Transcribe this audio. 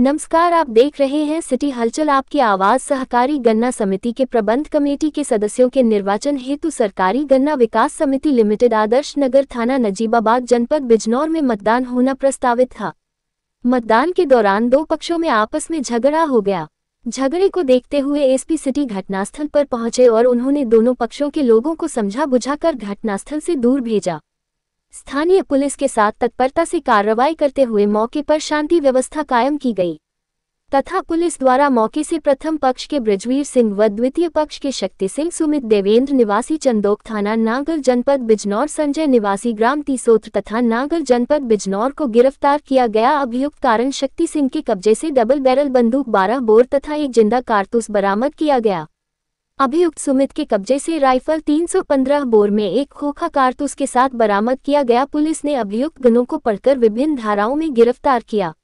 नमस्कार आप देख रहे हैं सिटी हलचल आपकी आवाज सहकारी गन्ना समिति के प्रबंध कमेटी के सदस्यों के निर्वाचन हेतु सरकारी गन्ना विकास समिति लिमिटेड आदर्श नगर थाना नजीबाबाद जनपद बिजनौर में मतदान होना प्रस्तावित था मतदान के दौरान दो पक्षों में आपस में झगड़ा हो गया झगड़े को देखते हुए एसपी सिटी घटनास्थल पर पहुंचे और उन्होंने दोनों पक्षों के लोगों को समझा बुझाकर घटनास्थल से दूर भेजा स्थानीय पुलिस के साथ तत्परता से कार्रवाई करते हुए मौके पर शांति व्यवस्था कायम की गई तथा पुलिस द्वारा मौके से प्रथम पक्ष के ब्रजवीर सिंह व द्वितीय पक्ष के शक्ति सिंह सुमित देवेंद्र निवासी चंदोक थाना नागर जनपद बिजनौर संजय निवासी ग्राम तीसोत्र तथा नागर जनपद बिजनौर को गिरफ्तार किया गया अभियुक्त कारण शक्ति सिंह के कब्जे से डबल बैरल बंदूक 12 बोर तथा एक जिंदा कारतूस बरामद किया गया अभियुक्त सुमित के कब्जे से राइफल 315 बोर में एक खोखा कारतूस के साथ बरामद किया गया पुलिस ने अभियुक्त गनों को पढ़कर विभिन्न धाराओं में गिरफ्तार किया